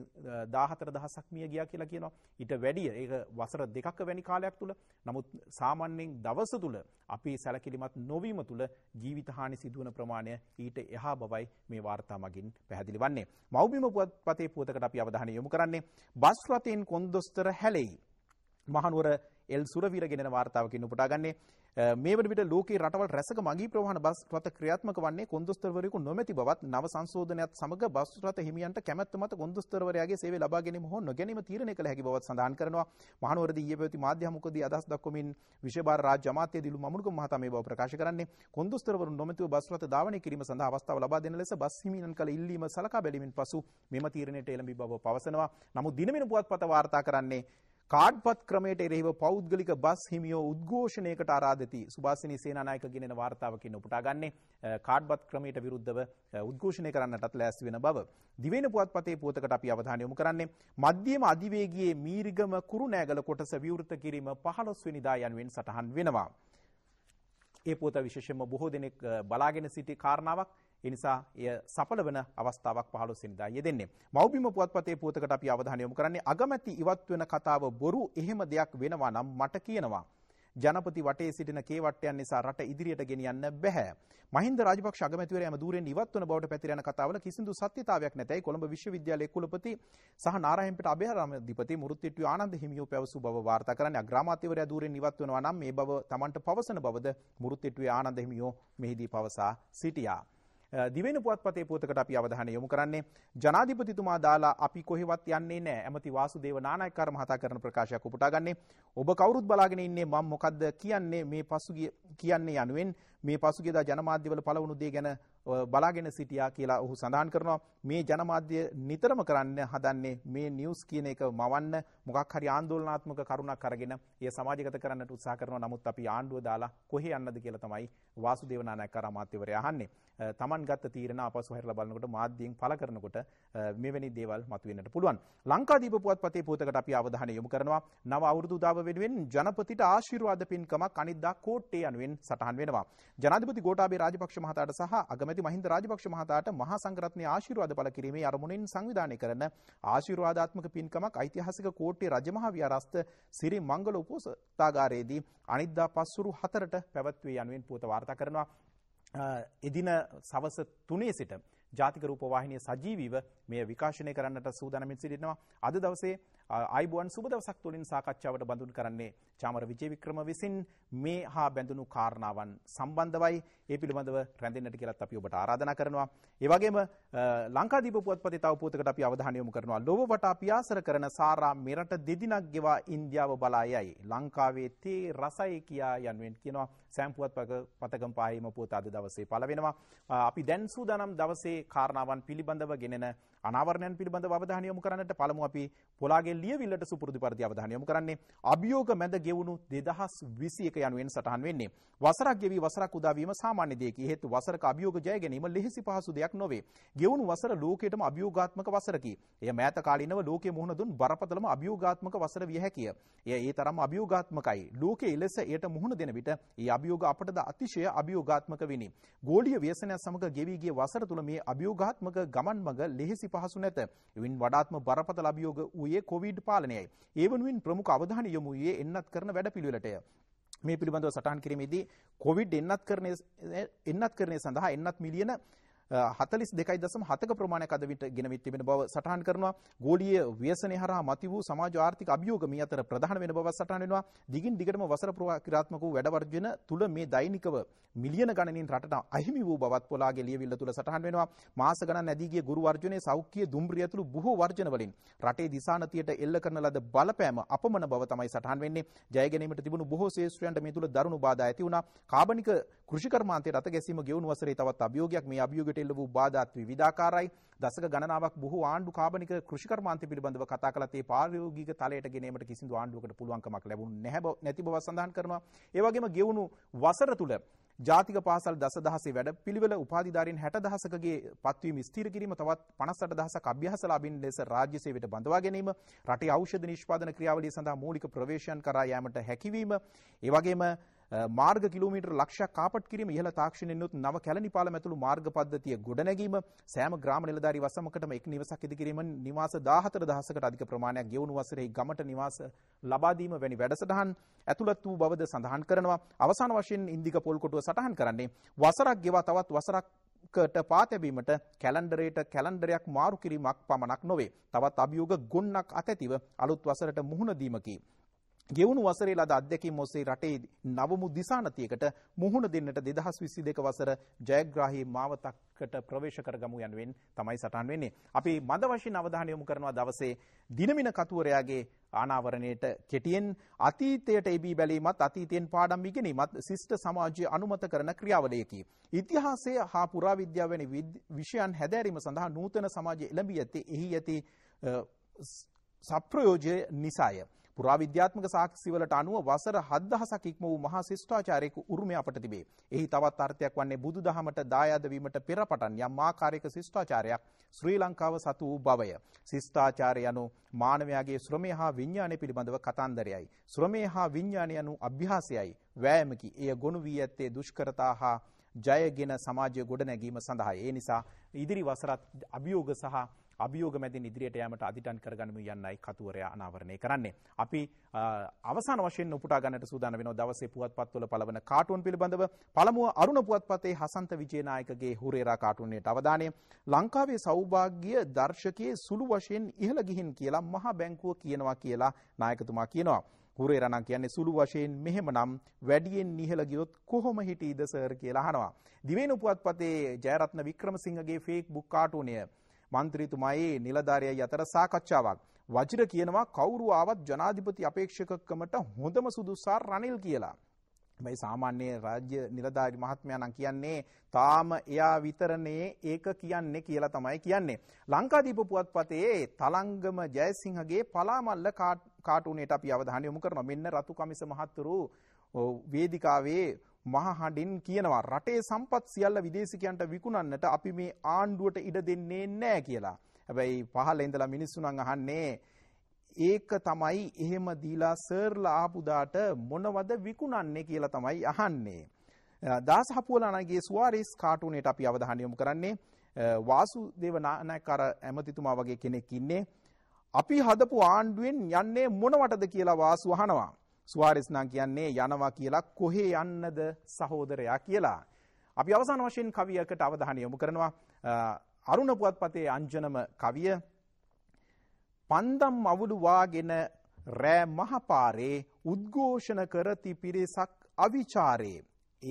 14000ක් මිය ගියා කියලා කියනවා. ඊට වැඩිය ඒක වසර දෙකක වැනි කාලයක් තුල. නමුත් සාමාන්‍යයෙන් දවස තුල අපි සැලකිලිමත් නොවීම තුල ජීවිත හානි සිදුවන ප්‍රමාණය ඊට එහා බවයි මේ වාර්තා මගින් පැහැදිලි වන්නේ. මව්බිම පුවත්පතේ පුවතකට අපි අවධානය යොමු කරන්නේ බස් රථයෙන් කොන්දොස්තර හැලෙයි. මහනුවර එල් සුරවීර ගෙනෙන වාර්තාවකින් උපුටා ගන්නේ මේ වන විට ලෝකේ රටවල් රැසක මගී ප්‍රවාහන බස් රථ ක්‍රියාත්මක වන්නේ කොන්දොස්තරවරයෙකු නොමැති බවත් නව සංශෝධනයත් සමග බස් රථ හිමියන්ට කැමැත්ත මත කොන්දොස්තරවරයාගේ සේවය ලබා ගැනීම හෝ නොගැනීම තීරණය කළ හැකි බවත් සඳහන් කරනවා මහනුවරදී ඊයේ පැවති මාධ්‍ය හමුවකදී අදහස් දක්වමින් විශේෂ රාජ්‍ය අමාත්‍ය දිලු මමුණුගම මහතා මේ බව ප්‍රකාශ කරන්නේ කොන්දොස්තරවරුන් නොමැතිව බස් රථ දාවනය කිරීම සඳහා අවස්ථාව ලබා දෙන ලෙස බස් හිමියන් කළ ඉල්ලීම සලකා බැලීමෙන් පසු මෙම තීරණයට එළඹි බව පවසනවා. නමුත් දිනමෙන පුවත්පත වාර්තා කරන්නේ කාඩ්පත් ක්‍රමයට එරෙහිව පෞද්ගලික බස් හිමියෝ උද්ඝෝෂණයකට ආරාධිතී සුභාසිනී සේනානායක ගෙනෙන වාර්තාවකින් උපුටා ගන්නේ කාඩ්පත් ක්‍රමයට විරුද්ධව උද්ඝෝෂණය කරන්නටත් ලෑස්ති වෙන බව. දිවයින පුවත්පතේ පුවතකට අපි අවධානය යොමු කරන්නේ මධ්‍යම අධිවේගයේ මීරිගම කුරුණෑගල කොටස විවෘත කිරීම 15 වෙනිදා යනුවෙන් සටහන් වෙනවා. ඒ පුවත විශේෂයෙන්ම බොහෝ දෙනෙක් බලාගෙන සිටි කාරණාවක් එනිසා එය සඵල වන අවස්ථාවක් 15 වෙනිදා යෙදෙන්නේ. මෞබිම පුවත්පතේ පුවතකට අපි අවධානය යොමු කරන්නේ අගමැති ඉවත් වෙන කතාව බොරු එහෙම දෙයක් වෙනවා නම් මට කියනවා. ජනපති වටේ සිටින කේවට්ටයන් නිසා රට ඉදිරියට ගෙනියන්න බැහැ. මහින්ද රාජපක්ෂ අගමැතිවරයාම දූරෙන් ඉවත් වන බවට පැතිර යන කතාවල කිසිදු සත්‍යතාවයක් නැතයි කොළඹ විශ්වවිද්‍යාලයේ කුලපති සහ නාරායන්පිට අභයාරාමාධිපති මුරුත්තිට්ටු ආනන්ද හිමියෝ පැවසු බව වාර්තා කරන්නේ. අග්‍රාමාත්‍යවරයා දූරෙන් ඉවත් වෙනවා නම් මේ බව Tamanට පවසන බවද මුරුත්තිට්ටුවේ ආනන්ද හිමියෝ මෙහිදී පවසා සිටියා. දිවෙන පුවත්පතේ පුවතකට අපි අවධානය යොමු කරන්නේ ජනාධිපතිතුමා දාලා අපි කොහෙවත් යන්නේ නැහැ. ඇමති වාසුදේව නානායක්කාර මහතා කරන ප්‍රකාශයක් උපුටාගන්නේ. ඔබ කවුරුත් බලාගෙන ඉන්නේ මම මොකද්ද කියන්නේ මේ පසුගිය කියන්නේ යනුවෙන් මේ පසුගියදා ජනමාධ්‍යවල පළවුණු දේ ගැන බලාගෙන සිටියා කියලා ඔහු සඳහන් කරනවා මේ ජනමාධ්‍ය නිතරම කරන්න හදන්නේ මේ නිවස් කියන එක මවන්න මොකක් හරි ආන්දෝලනාත්මක කරුණක් අරගෙන ඒ සමාජගත කරන්නට උත්සාහ කරනවා නමුත් අපි ආණ්ඩුව දාලා කොහේ යන්නද කියලා තමයි වාසුදේව නානායක්කාර අමාත්‍යවරයා අහන්නේ තමන් ගත්ත තීරණ අපසු හැරලා බලනකොට මාධ්‍යයෙන් පළ කරනකොට මෙවැනි දේවල් මතුවෙන්නට පුළුවන් ලංකාදීප පුවත්පතේ පුවතකට අපි අවධානය යොමු කරනවා නව අවුරුදු උදාව වෙනුවෙන් ජනපතිට ආශිර්වාද පින්කමක් අනිද්දා කෝට්ටේ යනුවෙන් සටහන් වෙනවා ජනාධිපති ගෝඨාභය රාජපක්ෂ මහතාට සහ අගමැති ඇමති මහින්ද රාජපක්ෂ මහතාට මහා සංඝරත්නයේ ආශිර්වාද පළ කිරීමේ අරමුණින් සංවිධානය කරන ආශිර්වාදාත්මක පින්කමක් ඓතිහාසික කෝට්ටේ රජමහා විහාරස්ත සිරි මංගල උපෝසථාගාරයේදී අනිද්දා පස්වරු 4ට පැවැත්වේ යනුවෙන් පුවත වාර්තා කරනවා. එදින සවස 3 සිට ජාතික රූපවාහිනිය සජීවීව මෙය විකාශනය කරන්නට සූදානමින් සිටිනවා. අද දවසේ අයිබුවන් සුබ දවසක් තුළින් සාකච්ඡාවට බඳුන් කරන්නේ චාමර විජේවික්‍රම විසින් මේ හා බැඳුණු කාරණාවන් සම්බන්ධවයි ඒ පිළිබඳව රැඳෙන්නට කියලත් අපි ඔබට ආරාධනා කරනවා. ඒ වගේම ලංකාදීප පුවත්පතේ තව පුවතකට අපි අවධානය යොමු කරනවා. ලෝව වටා පියාසර කරන සාරා මෙරට දෙදිනක් ගෙවා ඉන්දියාව බලා යයි. ලංකාවේ තේ රසය කියා යනුවෙන් කියනවා. සෑම් පුවත්පත පතගම් පාහිම පුවත අද දවසේ පළ වෙනවා. අපි දැන් සූදානම් දවසේ කාරණාවන් පිළිබඳව ගෙනෙන අනාවරණයන් පිළිබඳව අවධානය යොමු කරන්නට පළමු අපි පොලාගේ ලියවිල්ලට සුපුරුදු පරිදි අවධානය යොමු කරන්නේ අභියෝග මැද ගෙවුණු 2021 යනුවෙන් සටහන් වෙන්නේ වසරක් ගෙවි වසරක් උදා වීම සාමාන්‍ය දෙයකි. හේතු වසරක අභියෝග ජය ගැනීම ලෙහිසි පහසු දෙයක් නොවේ. ගෙවුණු වසර ලෝකයටම අභියෝගාත්මක වසරකි. එය මෑත කාලිනව ලෝකයේ මුහුණ දුන් බරපතලම අභියෝගාත්මක වසර විය හැකිය. එය ඒ තරම් අභියෝගාත්මකයි. ලෝකයේ එලෙස එයට මුහුණ දෙන විට ඒ අභියෝග අපටද අතිශය අභියෝගාත්මක විනි. ගෝලීය ව්‍යසනය සමග ගෙවී ගිය වසර තුල මේ අභියෝගාත්මක ගමන් මඟ ලෙහිසි පහසු නැත. එවින් වඩාත්ම බරපතල අභියෝග වූයේ කොවිඩ් පාලනයයි. ඒ වනුවෙන් ප්‍රමුඛ අවධානය යොමු වූයේ එන්නත් කරන වැඩපිළිවෙලටය. මේ පිළිබඳව සටහන් කිරීමේදී කොවිඩ් එන්නත් කරණය එන්නත් කරණය සඳහා එන්නත් මිලියන 42.7ක ප්‍රමාණයක් අද විට ගෙනවිත් තිබෙන බව සටහන් කරනවා. ගෝලීය ව්‍යසනය හරහා මති වූ සමාජ ආර්ථික අභියෝග මේ අතර ප්‍රධාන වෙන බව සටහන් වෙනවා. දිගින් දිගටම වසර පුරා ක්‍රියාත්මක වූ වැඩ වර්ජන තුල මේ දෛනිකව මිලියන ගණනින් රටට අහිමි වූ බවත් පොලාගේ ලියවිල්ල තුල සටහන් වෙනවා. මාස ගණන් ඇදී ගිය ගුරු වර්ජනයේ සෞඛ්‍ය දුම්රිය ඇතුළු බොහෝ වර්ජන වලින් රටේ දිසානතියට එල්ල කරන ලද බලපෑම අපමණ බව තමයි සටහන් වෙන්නේ. ජය ගැනීමට තිබුණු බොහෝ ශේෂ්ත්‍රයන්ට මේ තුල දරුණු බාධා ඇති වුණා. කාබනික කෘෂිකර්මාන්තයේ රත ගැසීම ගෙවුණු වසරේ තවත් අභියෝගයක් මේ අභියෝගයට ජීවිතයට එල්ල වූ බාධාත් විවිධාකාරයි. දශක ගණනාවක් බොහෝ ආණ්ඩු කාබනික කෘෂිකර්මාන්ත පිළිබඳව කතා කළත් ඒ පාරිභෝගික තලයට ගෙනීමට කිසිදු ආණ්ඩුවකට පුළුවන්කමක් ලැබුණේ නැහැ නැති බව සඳහන් කරනවා. ඒ වගේම ගෙවුණු වසර තුල ජාතික පාසල් දසදහසේ වැඩ පිළිවෙල උපාධිධාරීන් 60000කගේ පත්වීම ස්ථිර කිරීම තවත් 58000ක් අභ්‍යාසලාභින් ලෙස රාජ්‍ය සේවයට බඳවා ගැනීම රටේ ඖෂධ නිෂ්පාදන ක්‍රියාවලිය සඳහා මූලික ප්‍රවේශයන් කරා යාමට හැකියවීම ඒ වගේම මාර්ග කිලෝමීටර් ලක්ෂයක් කාපට් කිරීම ඉහළ තාක්ෂණයෙන්නුත් නව කැලණි පාලම ඇතුළු මාර්ග පද්ධතිය ගොඩනැගීම සෑම ග්‍රාම නිලධාරී වසමකටම එක් නිවසක් ඉදිකිරීම නිවාස 14000කට අධික ප්‍රමාණයක් ගෙවුණු වසරේ ගමට නිවාස ලබා දීම වැනි වැඩසටහන් ඇතුළත් වූ බවද සඳහන් කරනවා අවසාන වශයෙන් ඉන්දික පොල් කොටුව සටහන් කරන්නේ වසරක් ගෙවා තවත් වසරක් කට පාතැබීමට කැලන්ඩරේට කැලන්ඩරයක් මාරු කිරීමක් පමණක් නොවේ. තවත් අභියෝග ගොන්නක් අතැතිව අලුත් වසරට මුහුණ දීමකි. ගෙවුණු වසරේ ලද අධ්‍යක්ීම් ඔස්සේ රටේ නවමු දිසානතියකට මුහුණ දෙන්නට 2022 වසර ජයග්‍රාහී මාවතකට ප්‍රවේශ කරගමු යනුවෙන් තමයි සටන් වෙන්නේ. අපි මද වශයෙන් අවධානය යොමු කරනවා දවසේ දිනමින කතුවරයාගේ ආනාවරණයට කෙටියෙන් අතීතයට එබී බැලීමත් අතීතයෙන් පාඩම් ඉගෙනීමත් ශිෂ්ට සමාජය අනුමත කරන ක්‍රියාවලියකි. ඉතිහාසය හා පුරාවිද්‍යාව වැනි විෂයන් හැදෑරීම සඳහා නූතන සමාජය එළඹී ඇති එහි ඇති සප්‍රයෝජය නිසාය. පුරාවිද්‍යාත්මක සාක්ෂිවලට අනුව වසර 7000ක් ඉක්ම වූ මහා ශිෂ්ටාචාරයක උරුමය අපට තිබේ. එහි තවත් අර්ථයක් වන්නේ බුදුදහමට දායාද වීමට පෙර පටන් යම් ආකාරයක ශිෂ්ටාචාරයක් ශ්‍රී ලංකාව සතු වූ බවය. ශිෂ්ටාචාරය යනු මානවයාගේ ශ්‍රමය හා විඥානය පිළිබඳව කතන්දරයයි. ශ්‍රමය හා විඥානය යනු අභ්‍යාසයයි. වෑයමකි. එය ගොනු වී ඇත්තේ දුෂ්කරතා හා ජයගෙන සමාජය ගොඩනැගීම සඳහා. ඒ නිසා ඉදිරි වසරත් අභියෝග සහ අභියෝග මැදින් ඉදිරියට යාමට අදිටන් කරගනිමු යන්නයි කතුවරයා අනාවරණය කරන්නේ. අපි අවසාන වශයෙන් උපුටා ගන්නට සූදානම් වෙන දවසේ පුවත්පත්වල පළවන කාටුන් පිළිබඳව පළමුව අරුණ පුවත්පතේ හසන්ත විජේනායකගේ හුරේරා කාටුන්නේට අවධානය. ලංකාවේ සෞභාග්‍ය දර්ශකයේ සුළු වශයෙන් ඉහළ ගිහින් කියලා මහා බැංකුව කියනවා කියලා නායකතුමා කියනවා. හුරේරණන් කියන්නේ සුළු වශයෙන් මෙහෙමනම් වැඩියෙන් ඉහළ ගියොත් කොහොම හිටීද සර් කියලා අහනවා. දිවයින පුවත්පතේ ජයරත්න වික්‍රමසිංහගේ ෆේක් බුක් කාටුනය മന്ത്രിතුමායේ නිලධාරියයි අතර සාකච්ඡාවක්. වජිර කියනවා කවුරු ආවත් ජනාධිපති අපේක්ෂකකමට හොඳම සුදුසා රනිල් කියලා. මේ සාමාන්‍ය රාජ්‍ය නිලධාරි මහත්මයා නම් කියන්නේ තාම එයා විතරනේ ඒක කියන්නේ කියලා තමයි කියන්නේ. ලංකාදීප පුවත්පතේ තලංගම ජයසිංහගේ පලාමල්ල කාටුනේට අපි අවධානය යොමු කරනවා. මෙන්න රතු කමිස මහතුරු වේදිකාවේ මහහඬින් කියනවා රටේ සම්පත් සියල්ල විදේශිකයන්ට විකුණන්නට අපි මේ ආණ්ඩුවට ඉඩ දෙන්නේ නැහැ කියලා. හැබැයි පහළ ඉඳලා මිනිස්සු නම් අහන්නේ ඒක තමයි එහෙම දීලා සර්ලා ආපු දාට මොනවද විකුණන්නේ කියලා තමයි අහන්නේ. දාස හපුවලානගේ සුවාරිස් කාටුනේට අපි අවධානය යොමු කරන්නේ වාසුදේව නායකර ඇමතිතුමා වගේ කෙනෙක් ඉන්නේ. අපි හදපු ආණ්ඩුවෙන් යන්නේ මොනවටද කියලා වාසු අහනවා. සුවාරෙස් නම් කියන්නේ යනවා කියලා කොහේ යන්නද සහෝදරයා කියලා. අපි අවසාන වශයෙන් කවියකට අවධානය යොමු කරනවා. අරුණ පුවත්පතේ අංජනම කවිය පන්දම් අවුළු වාගෙන රෑ මහපාරේ උද්ඝෝෂණ කරති පිරිසක් අවිචාරේ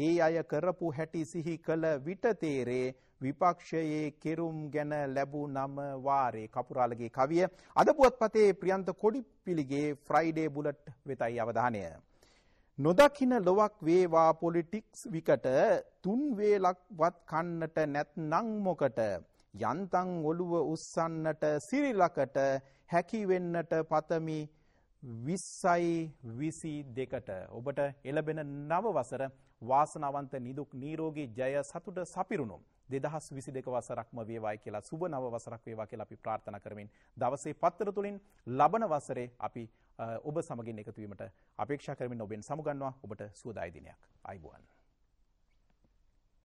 ඒ අය කරපු හැටි සිහි කළ විට තේරේ විපක්ෂයේ කෙරුම් ගැන ලැබූ නම වාරේ කපුරාලගේ කවිය අද පුවත්පතේ ප්‍රියන්ත කොඩිපිලිගේ ෆ්‍රයිඩේ බුලට් වෙතයි අවධානය. නොදකින ලොවක් වේවා පොලිටික්ස් විකට තුන් වේලක්වත් කන්නට නැත්නම් මොකට යන්තම් ඔළුව උස්සන්නට සිරිලකට හැකි වෙන්නට පතමි 20යි 22ට ඔබට එළබෙන නව වසර වාසනාවන්ත නිදුක් නිරෝගී ජය සතුට සපිරුණුම් දෙදහස් විසි දෙක වසරක්ම වේවායි කියලා සුබ නව වසරක් වේවා කියලා අපි ප්‍රාර්ථනා කරමින් දවසේ පත්තර තුළින් ලබන වසරේ අපි ඔබ සමගින් එකතුවීමට අපේක්ෂා කරමින් ඔබෙන් සමුගන්නවා ඔබට සුවදායි දිනයක් අයිබුවන්.